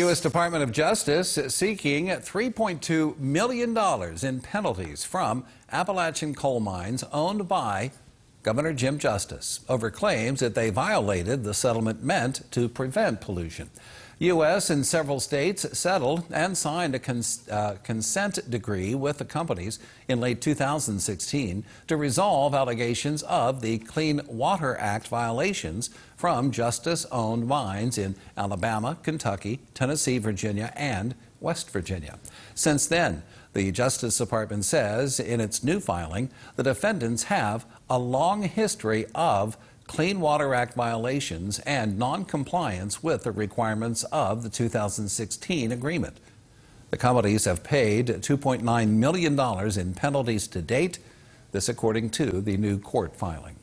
U.S. Department of Justice seeking $3.2 million in penalties from Appalachian coal mines owned by Governor Jim Justice over claims that they violated the settlement meant to prevent pollution. U.S. and several states settled and signed a cons uh, consent decree with the companies in late 2016 to resolve allegations of the Clean Water Act violations from justice owned mines in Alabama, Kentucky, Tennessee, Virginia, and West Virginia. Since then, the Justice Department says in its new filing the defendants have a long history of Clean Water Act violations and noncompliance with the requirements of the 2016 agreement. The companies have paid $2.9 million in penalties to date, this according to the new court filing.